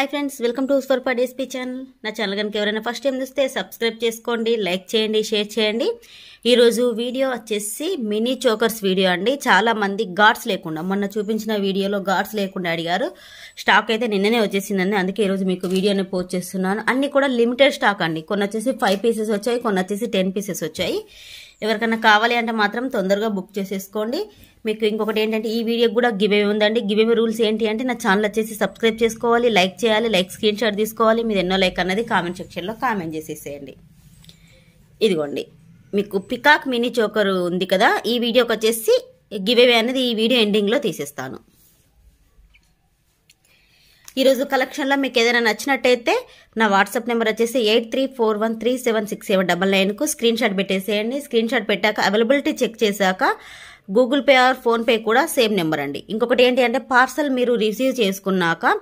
hi friends welcome to ఫర్ పర్ డేస్పీ ఛానల్ నా ఛానల్ కనుక ఎవరైనా ఫస్ట్ టైం చూస్తే సబ్స్క్రైబ్ చేసుకోండి లైక్ చేయండి షేర్ చేయండి ఈరోజు వీడియో వచ్చేసి మినీ చోకర్స్ వీడియో అండి చాలామంది గాడ్స్ లేకుండా మొన్న చూపించిన వీడియోలో గాడ్స్ లేకుండా అడిగారు స్టాక్ అయితే నిన్ననే వచ్చేసిందండి అందుకే ఈరోజు మీకు వీడియోని పోస్ట్ చేస్తున్నాను అన్నీ కూడా లిమిటెడ్ స్టాక్ అండి కొన్ని వచ్చేసి ఫైవ్ పీసెస్ వచ్చాయి కొన్ని వచ్చేసి టెన్ పీసెస్ వచ్చాయి ఎవరికైనా కావాలి అంటే మాత్రం తొందరగా బుక్ చేసేసుకోండి మీకు ఇంకొకటి ఏంటంటే ఈ వీడియోకి కూడా గివే ఉందండి గివే రూల్స్ ఏంటి అంటే నా ఛానల్ వచ్చేసి సబ్స్క్రైబ్ చేసుకోవాలి లైక్ చేయాలి లైక్ స్క్రీన్ షాట్ తీసుకోవాలి మీరు ఎన్నో లైక్ అన్నది కామెంట్ సెక్షన్లో కామెంట్ చేసేసేయండి ఇదిగోండి మీకు పికాక్ మినీ చోకర్ ఉంది కదా ఈ వీడియోకి వచ్చేసి గివే అనేది ఈ వీడియో ఎండింగ్లో తీసేస్తాను ఈరోజు కలెక్షన్లో మీకు ఏదైనా నచ్చినట్టయితే నా వాట్సాప్ నెంబర్ వచ్చేసి eight three four one three seven six seven double నైన్కు స్క్రీన్ షాట్ పెట్టేసేయండి స్క్రీన్ షాట్ పెట్టాక అవైలబిలిటీ చెక్ చేశాక గూగుల్ పే ఆర్ ఫోన్పే కూడా సేమ్ నెంబర్ అండి ఇంకొకటి ఏంటి అంటే పార్సల్ మీరు రిసీవ్ చేసుకున్నాక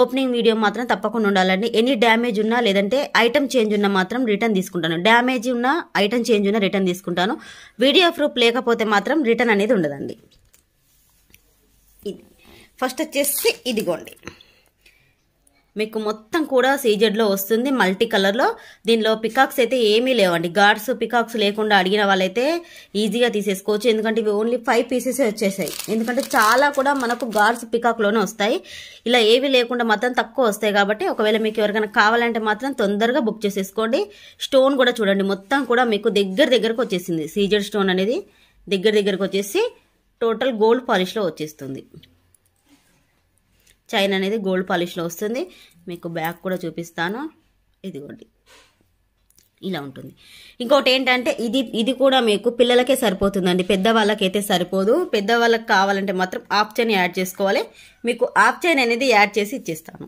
ఓపెనింగ్ వీడియో మాత్రం తప్పకుండా ఉండాలండి ఎనీ డ్యామేజ్ ఉన్నా లేదంటే ఐటమ్ చేంజ్ ఉన్నా మాత్రం రిటర్న్ తీసుకుంటాను డ్యామేజ్ ఉన్నా ఐటమ్ చేంజ్ ఉన్నా రిటర్న్ తీసుకుంటాను వీడియో ప్రూఫ్ లేకపోతే మాత్రం రిటర్న్ అనేది ఉండదండి ఇది ఫస్ట్ వచ్చేసి ఇదిగోండి మీకు మొత్తం కూడా సీజెడ్లో వస్తుంది మల్టీ కలర్లో దీనిలో పికాక్స్ అయితే ఏమీ లేవండి గార్డ్స్ పికాక్స్ లేకుండా అడిగిన వాళ్ళైతే ఈజీగా తీసేసుకోవచ్చు ఎందుకంటే ఇవి ఓన్లీ ఫైవ్ పీసెస్ వచ్చేసాయి ఎందుకంటే చాలా కూడా మనకు గార్డ్స్ పికాక్లోనే వస్తాయి ఇలా ఏవి లేకుండా మాత్రం తక్కువ వస్తాయి కాబట్టి ఒకవేళ మీకు ఎవరికైనా కావాలంటే మాత్రం తొందరగా బుక్ చేసేసుకోండి స్టోన్ కూడా చూడండి మొత్తం కూడా మీకు దగ్గర దగ్గరకు వచ్చేసింది సీజెడ్ స్టోన్ అనేది దగ్గర దగ్గరకు వచ్చేసి టోటల్ గోల్డ్ పాలిష్లో వచ్చేస్తుంది చైన్ అనేది గోల్డ్ పాలిష్లో వస్తుంది మీకు బ్యాక్ కూడా చూపిస్తాను ఇదిగోండి ఇలా ఉంటుంది ఇంకోటి ఏంటంటే ఇది ఇది కూడా మీకు పిల్లలకే సరిపోతుందండి పెద్దవాళ్ళకైతే సరిపోదు పెద్దవాళ్ళకి కావాలంటే మాత్రం ఆఫ్ చైన్ యాడ్ చేసుకోవాలి మీకు ఆఫ్ చైన్ అనేది యాడ్ చేసి ఇచ్చేస్తాను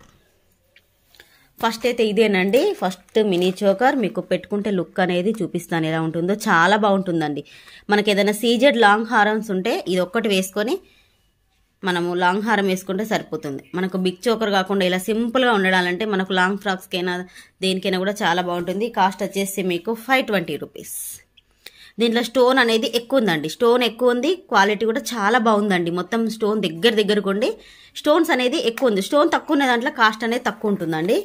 ఫస్ట్ అయితే ఇదేనండి ఫస్ట్ మినీ చోకర్ మీకు పెట్టుకుంటే లుక్ అనేది చూపిస్తాను ఎలా ఉంటుందో చాలా బాగుంటుందండి మనకి ఏదైనా సీజెడ్ లాంగ్ హారమ్స్ ఉంటే ఇది ఒక్కటి వేసుకొని మనము లాంగ్ హారం వేసుకుంటే సరిపోతుంది మనకు బిగ్ చోకర్ కాకుండా ఇలా సింపుల్గా ఉండడాలంటే మనకు లాంగ్ ఫ్రాక్స్కైనా దేనికైనా కూడా చాలా బాగుంటుంది కాస్ట్ వచ్చేసి మీకు ఫైవ్ ట్వంటీ రూపీస్ దీంట్లో స్టోన్ అనేది ఎక్కువ ఉందండి స్టోన్ ఎక్కువ ఉంది క్వాలిటీ కూడా చాలా బాగుందండి మొత్తం స్టోన్ దగ్గర దగ్గరకు ఉండి స్టోన్స్ అనేది ఎక్కువ ఉంది స్టోన్ తక్కువ ఉన్న దాంట్లో కాస్ట్ అనేది తక్కువ ఉంటుందండి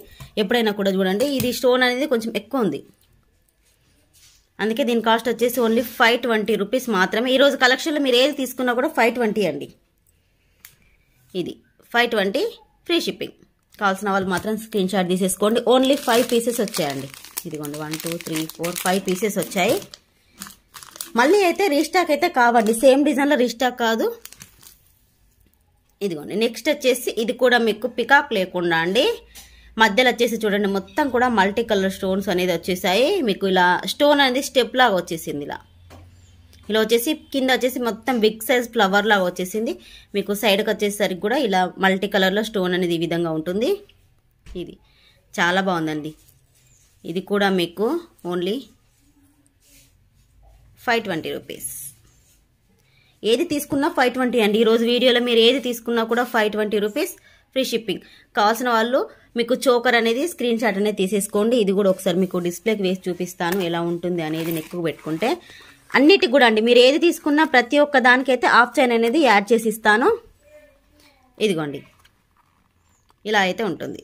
ఎప్పుడైనా కూడా చూడండి ఇది స్టోన్ అనేది కొంచెం ఎక్కువ ఉంది అందుకే దీని కాస్ట్ వచ్చేసి ఓన్లీ ఫైవ్ ట్వంటీ రూపీస్ మాత్రమే ఈరోజు కలెక్షన్లో మీరు ఏది తీసుకున్నా కూడా ఫైవ్ ట్వంటీ అండి ఇది ఫైవ్ ట్వంటీ ఫ్రీ షిప్పింగ్ కావాల్సిన వాళ్ళు మాత్రం స్క్రీన్ షాట్ తీసేసుకోండి ఓన్లీ ఫైవ్ పీసెస్ వచ్చాయండి ఇదిగోండి one two three four five pieces వచ్చాయి మళ్ళీ అయితే రీస్టాక్ అయితే కావండి సేమ్ డిజైన్లో రీస్టాక్ కాదు ఇదిగోండి నెక్స్ట్ వచ్చేసి ఇది కూడా మీకు పికాక్ లేకుండా అండి మధ్యలో వచ్చేసి చూడండి మొత్తం కూడా మల్టీ కలర్ స్టోన్స్ అనేది వచ్చేసాయి మీకు ఇలా స్టోన్ అనేది స్టెప్ లాగా వచ్చేసింది ఇలా ఇలా వచ్చేసి కింద వచ్చేసి మొత్తం బిగ్ సైజ్ ఫ్లవర్ లాగా వచ్చేసింది మీకు సైడ్కి వచ్చేసరికి కూడా ఇలా మల్టీ కలర్లో స్టోన్ అనేది ఈ విధంగా ఉంటుంది ఇది చాలా బాగుందండి ఇది కూడా మీకు ఓన్లీ ఫైవ్ ట్వంటీ రూపీస్ ఏది తీసుకున్నా ఫైవ్ ట్వంటీ అండి ఈరోజు వీడియోలో మీరు ఏది తీసుకున్నా కూడా five twenty rupees free shipping కావాల్సిన వాళ్ళు మీకు చోకర్ అనేది స్క్రీన్ షాట్ అనేది తీసేసుకోండి ఇది కూడా ఒకసారి మీకు డిస్ప్లేకి వేసి చూపిస్తాను ఎలా ఉంటుంది అనేది నెక్కు పెట్టుకుంటే అన్నిటికి కూడా అండి మీరు ఏది తీసుకున్నా ప్రతి ఒక్క దానికైతే ఆఫ్ చైన్ అనేది యాడ్ చేసి ఇస్తాను ఇదిగోండి ఇలా అయితే ఉంటుంది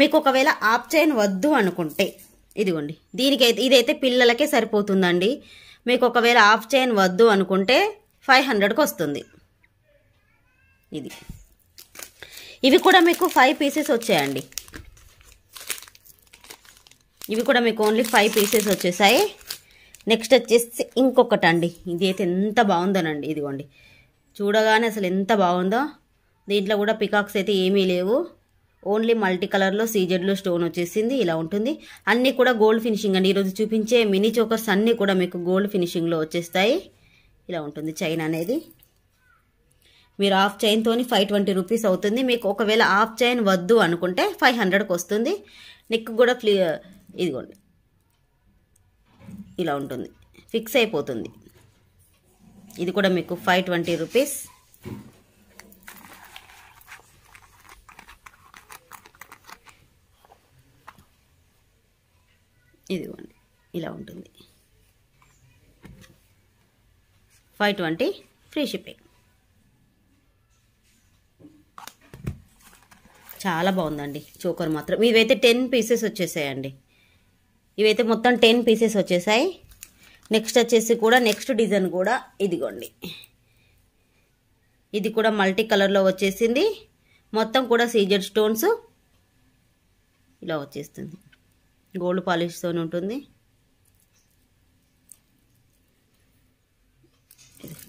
మీకు ఒకవేళ ఆఫ్ చైన్ వద్దు అనుకుంటే ఇదిగోండి దీనికైతే ఇదైతే పిల్లలకే సరిపోతుందండి మీకు ఒకవేళ ఆఫ్ చైన్ వద్దు అనుకుంటే ఫైవ్ హండ్రెడ్కి వస్తుంది ఇది ఇవి కూడా మీకు ఫైవ్ పీసెస్ వచ్చాయండి ఇవి కూడా మీకు ఓన్లీ ఫైవ్ పీసెస్ వచ్చేసాయి నెక్స్ట్ వచ్చేసి ఇంకొకటి అండి ఇది అయితే ఎంత బాగుందోనండి ఇదిగోండి చూడగానే అసలు ఎంత బాగుందో దీంట్లో కూడా పికాక్స్ అయితే ఏమీ లేవు ఓన్లీ మల్టీ కలర్లో సీజెడ్లో స్టోన్ వచ్చేసింది ఇలా ఉంటుంది అన్నీ కూడా గోల్డ్ ఫినిషింగ్ అండి ఈరోజు చూపించే మినీ చోకర్స్ అన్నీ కూడా మీకు గోల్డ్ ఫినిషింగ్లో వచ్చేస్తాయి ఇలా ఉంటుంది చైన్ అనేది మీరు ఆఫ్ చైన్తోని ఫైవ్ ట్వంటీ రూపీస్ అవుతుంది మీకు ఒకవేళ ఆఫ్ చైన్ వద్దు అనుకుంటే ఫైవ్ హండ్రెడ్కి వస్తుంది నెక్ కూడా ఫ్లీ ఇదిగోండి ఇలా ఉంటుంది ఫిక్స్ అయిపోతుంది ఇది కూడా మీకు ఫైవ్ ట్వంటీ రూపీస్ ఇదిగోండి ఇలా ఉంటుంది ఫైవ్ ట్వంటీ ఫ్రీ షిప్పింగ్ చాలా బాగుందండి చోకర్ మాత్రం ఇవైతే టెన్ పీసెస్ వచ్చేసాయండి ఇవైతే మొత్తం టెన్ పీసెస్ వచ్చేసాయి నెక్స్ట్ వచ్చేసి కూడా నెక్స్ట్ డిజైన్ కూడా ఇదిగోండి ఇది కూడా మల్టీ కలర్లో వచ్చేసింది మొత్తం కూడా సీజర్ స్టోన్స్ ఇలా వచ్చేస్తుంది గోల్డ్ పాలిష్తో ఉంటుంది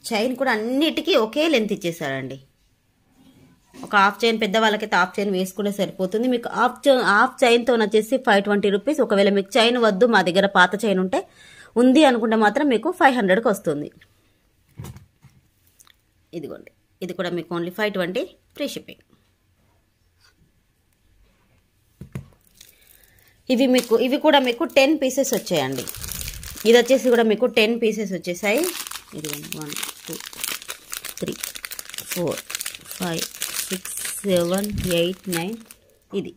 చైన్ కూడా అన్నిటికీ ఒకే లెంత్ ఇచ్చేసారండి ఒక హాఫ్ చైన్ పెద్ద వాళ్ళకైతే హాఫ్ చైన్ వేసుకుంటే సరిపోతుంది మీకు హాఫ్ చైన్ హాఫ్ చైన్తో వచ్చేసి ఫైవ్ ట్వంటీ రూపీస్ ఒకవేళ మీకు చైన్ వద్దు మా దగ్గర పాత చైన్ ఉంటే ఉంది అనుకుంటే మాత్రం మీకు ఫైవ్ హండ్రెడ్కి వస్తుంది ఇదిగోండి ఇది కూడా మీకు only five twenty free shipping ఇవి మీకు ఇవి కూడా మీకు టెన్ పీసెస్ వచ్చాయండి ఇది వచ్చేసి కూడా మీకు టెన్ పీసెస్ వచ్చేసాయి ఇది one two three four five seven eight nine ఇది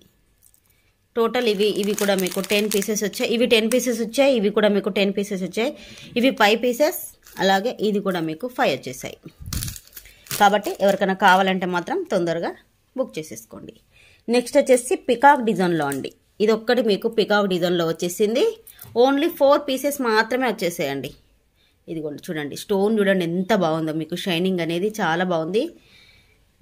టోటల్ ఇవి ఇవి కూడా మీకు టెన్ పీసెస్ వచ్చాయి ఇవి టెన్ పీసెస్ వచ్చాయి ఇవి కూడా మీకు టెన్ పీసెస్ వచ్చాయి ఇవి ఫైవ్ పీసెస్ అలాగే ఇది కూడా మీకు ఫైవ్ వచ్చేసాయి కాబట్టి ఎవరికైనా కావాలంటే మాత్రం తొందరగా బుక్ చేసేసుకోండి నెక్స్ట్ వచ్చేసి పికాక్ డిజైన్లో అండి ఇది ఒక్కటి మీకు పికాక్ డిజైన్లో వచ్చేసింది ఓన్లీ ఫోర్ పీసెస్ మాత్రమే ఇది కూడా చూడండి స్టోన్ చూడండి ఎంత బాగుందో మీకు షైనింగ్ అనేది చాలా బాగుంది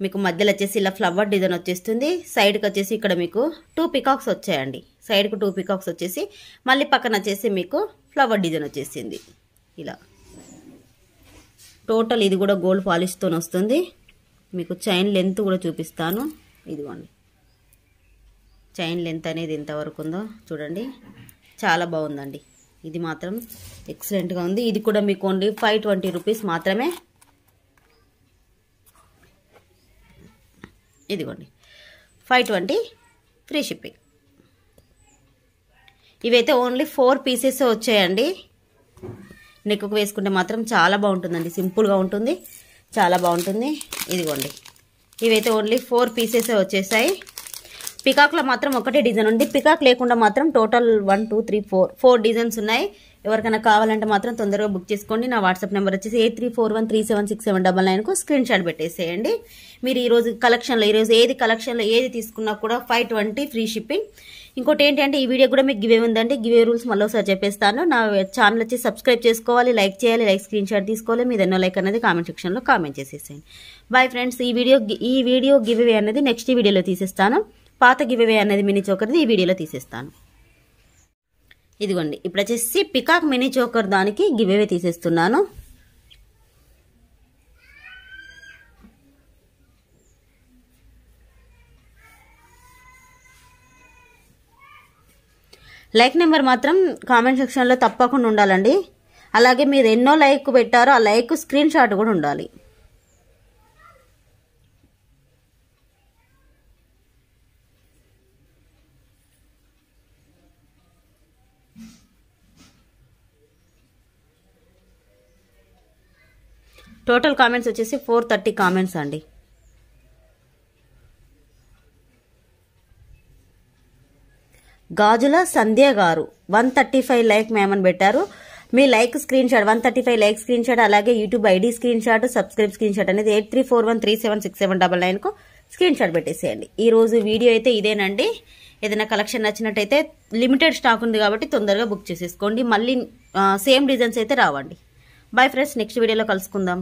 మీకు మధ్యలో వచ్చేసి ఇలా ఫ్లవర్ డిజైన్ వచ్చేస్తుంది సైడ్కి వచ్చేసి ఇక్కడ మీకు టూ పికాక్స్ వచ్చాయండి సైడ్కు టూ పికాక్స్ వచ్చేసి మళ్ళీ పక్కన వచ్చేసి మీకు ఫ్లవర్ డిజైన్ వచ్చేసింది ఇలా టోటల్ ఇది కూడా గోల్డ్ పాలిష్తో వస్తుంది మీకు చైన్ లెంత్ కూడా చూపిస్తాను ఇదిగోండి చైన్ లెంత్ అనేది ఎంతవరకు ఉందో చూడండి చాలా బాగుందండి ఇది మాత్రం ఎక్సలెంట్గా ఉంది ఇది కూడా మీకు ఓన్లీ ఫైవ్ ట్వంటీ రూపీస్ మాత్రమే ఇదిగోండి ఫైవ్ ట్వంటీ ఫ్రీ షిప్పింగ్ ఇవైతే ఓన్లీ ఫోర్ పీసెస్ వచ్చాయండి నెక్కు వేసుకుంటే మాత్రం చాలా బాగుంటుందండి సింపుల్గా ఉంటుంది చాలా బాగుంటుంది ఇదిగోండి ఇవైతే ఓన్లీ ఫోర్ పీసెస్ వచ్చేసాయి పికాక్లో మాత్రం ఒకటే డిజైన్ ఉంది పికాక్ లేకుండా మాత్రం total one two three four four designs ఉన్నాయి ఎవరికైనా కావాలంటే మాత్రం తొందరగా బుక్ చేసుకోండి నా వాట్సాప్ నెంబర్ వచ్చేసి eight three four one three seven six seven double నైన్కు స్క్రీన్ షాట్ పెట్టేసేయండి మీరు ఈరోజు కలెక్షన్లో ఈరోజు ఏది కలెక్షన్లో ఏది తీసుకున్నా కూడా ఫైవ్ ట్వంటీ ఫ్రీ షిప్పింగ్ ఇంకోటి ఏంటంటే ఈ వీడియో కూడా మీకు గివే ఉందండి గివే రూల్స్ మళ్ళీ ఒకసారి చెప్పేస్తాను నా ఛానల్ వచ్చి సబ్స్క్రైబ్ చేసుకోవాలి లైక్ చేయాలి లైక్ స్క్రీన్ షాట్ తీసుకోవాలి మీద ఎన్నో లైక్ అనేది కామెంట్ సెక్షన్లో కామెంట్ చేసేసేయండి బాయ్ ఫ్రెండ్స్ ఈ వీడియో ఈ వీడియో గివే అనేది నెక్స్ట్ వీడియోలో తీసేస్తాను పాత గివే అనేది మినీ చోకరిది ఈ వీడియోలో తీసేస్తాను ఇదిగోండి ఇప్పుడు వచ్చేసి పికాక్ మినీ చోకర్ దానికి గివేవే తీసేస్తున్నాను లైక్ నెంబర్ మాత్రం కామెంట్ సెక్షన్లో తప్పకుండా ఉండాలండి అలాగే మీరు ఎన్నో లైక్ పెట్టారో ఆ లైక్ స్క్రీన్ షాట్ కూడా ఉండాలి టోటల్ కామెంట్స్ వచ్చేసి ఫోర్ థర్టీ కామెంట్స్ అండి గాజుల సంధ్య గారు వన్ థర్టీ ఫైవ్ లైక్ మేమని పెట్టారు మీ like screen shot one thirty five like screen shot అలాగే YouTube ID screen shot subscribe screen shot అనేది eight three four one three seven six seven double నైన్కు screen shot పెట్టేసేయండి ఈ రోజు video అయితే ఇదేనండి ఏదైనా కలెక్షన్ నచ్చినట్టయితే లిమిటెడ్ స్టాక్ ఉంది కాబట్టి తొందరగా బుక్ చేసేసుకోండి మళ్ళీ సేమ్ డిజైన్స్ అయితే రావండి బాయ్ ఫ్రెండ్స్ నెక్స్ట్ వీడియోలో కలుసుకుందాం